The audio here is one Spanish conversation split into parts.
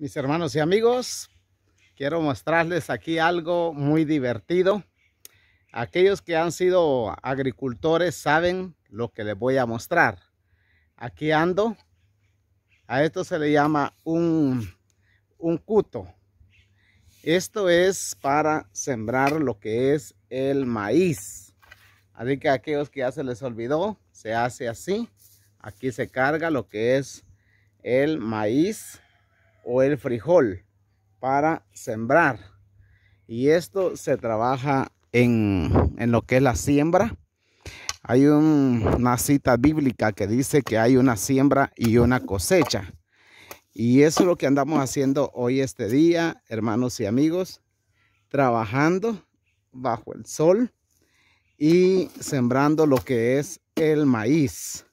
mis hermanos y amigos. Quiero mostrarles aquí algo muy divertido. Aquellos que han sido agricultores saben lo que les voy a mostrar. Aquí ando. A esto se le llama un, un cuto. Esto es para sembrar lo que es el maíz. Así que aquellos que ya se les olvidó, se hace así. Aquí se carga lo que es el maíz o el frijol para sembrar. Y esto se trabaja en, lo que es la siembra. Hay una cita bíblica que dice que hay una siembra y una cosecha. Y eso es lo que andamos haciendo hoy este día, hermanos y amigos, trabajando bajo el sol y sembrando lo que es el maíz.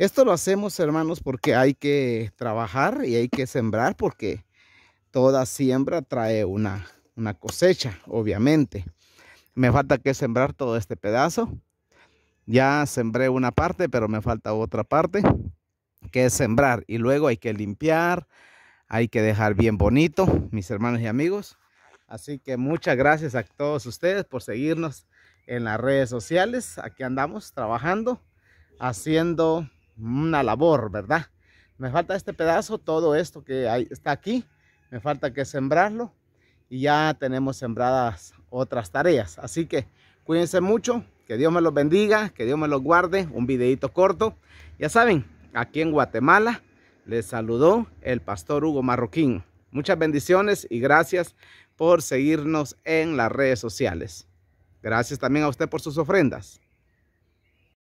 Esto lo hacemos, hermanos, porque hay que trabajar y hay que sembrar, porque toda siembra trae una, una cosecha, obviamente. Me falta que sembrar todo este pedazo. Ya sembré una parte, pero me falta otra parte, que es sembrar. Y luego hay que limpiar, hay que dejar bien bonito, mis hermanos y amigos. Así que muchas gracias a todos ustedes por seguirnos en las redes sociales. Aquí andamos trabajando, haciendo una labor, ¿verdad? Me falta este pedazo, todo esto que hay, está aquí, me falta que sembrarlo y ya tenemos sembradas otras tareas. Así que cuídense mucho, que Dios me los bendiga, que Dios me los guarde, un videito corto. Ya saben, aquí en Guatemala les saludó el pastor Hugo Marroquín. Muchas bendiciones y gracias por seguirnos en las redes sociales. Gracias también a usted por sus ofrendas.